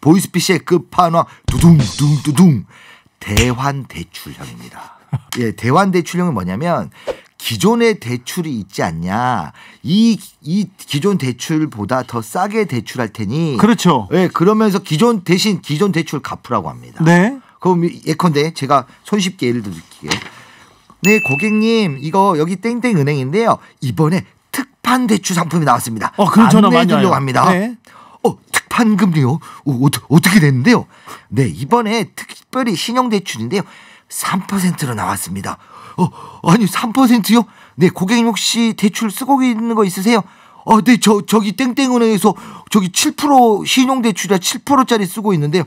보이스피시의 끝판왕 그 두둥두둥두둥 대환대출형입니다. 예, 대환대출형은 뭐냐면 기존의 대출이 있지 않냐. 이, 이 기존 대출보다 더 싸게 대출할 테니. 그렇죠. 예, 그러면서 기존 대신 기존 대출 갚으라고 합니다. 네. 그럼 예컨대 제가 손쉽게 예를 들게요. 네, 고객님, 이거 여기 땡땡 은행인데요. 이번에 특판 대출 상품이 나왔습니다. 어, 그런 그렇죠. 전화 많이 와요. 합니다. 네. 환급료요? 오, 오, 어떻게 됐는데요? 네, 이번에 특별히 신용대출인데요. 3%로 나왔습니다. 어, 아니 3%요? 네, 고객님 혹시 대출 쓰고 있는 거 있으세요? 어, 네, 저 저기 땡땡은행에서 저기 7% 신용대출이라 7%짜리 쓰고 있는데요.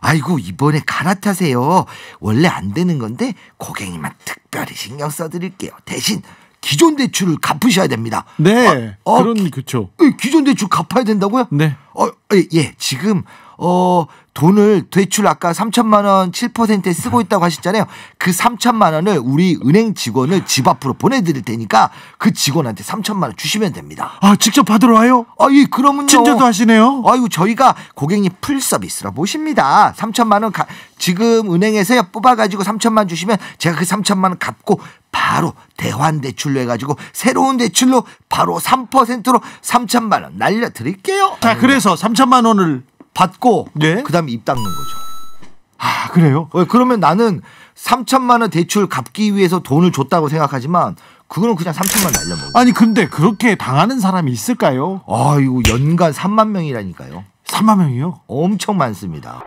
아이고 이번에 갈아타세요. 원래 안 되는 건데 고객님만 특별히 신경 써드릴게요. 대신 기존 대출을 갚으셔야 됩니다. 네. 어, 어, 그런 그죠 예, 기존 대출 갚아야 된다고요? 네. 어, 예. 예 지금 어 돈을 대출 아까 3천만 원 7%에 쓰고 있다고 하셨잖아요. 그 3천만 원을 우리 은행 직원을 집 앞으로 보내드릴 테니까 그 직원한테 3천만 원 주시면 됩니다. 아 직접 받으러 와요? 아예 그러면요. 친절도 하시네요. 아이고 저희가 고객님 풀 서비스라 보십니다 3천만 원 가, 지금 은행에서 뽑아가지고 3천만 원 주시면 제가 그 3천만 원 갚고 바로 대환대출로 해가지고 새로운 대출로 바로 3%로 3천만 원 날려드릴게요. 자, 그래서 3천만 원을 받고 네? 그다음에 입 닦는 거죠. 아, 그래요? 어, 그러면 나는 3천만 원 대출 갚기 위해서 돈을 줬다고 생각하지만 그거는 그냥 3천만 원 날려먹어. 요 아니 근데 그렇게 당하는 사람이 있을까요? 아, 이거 연간 3만 명이라니까요. 3만 명이요? 엄청 많습니다.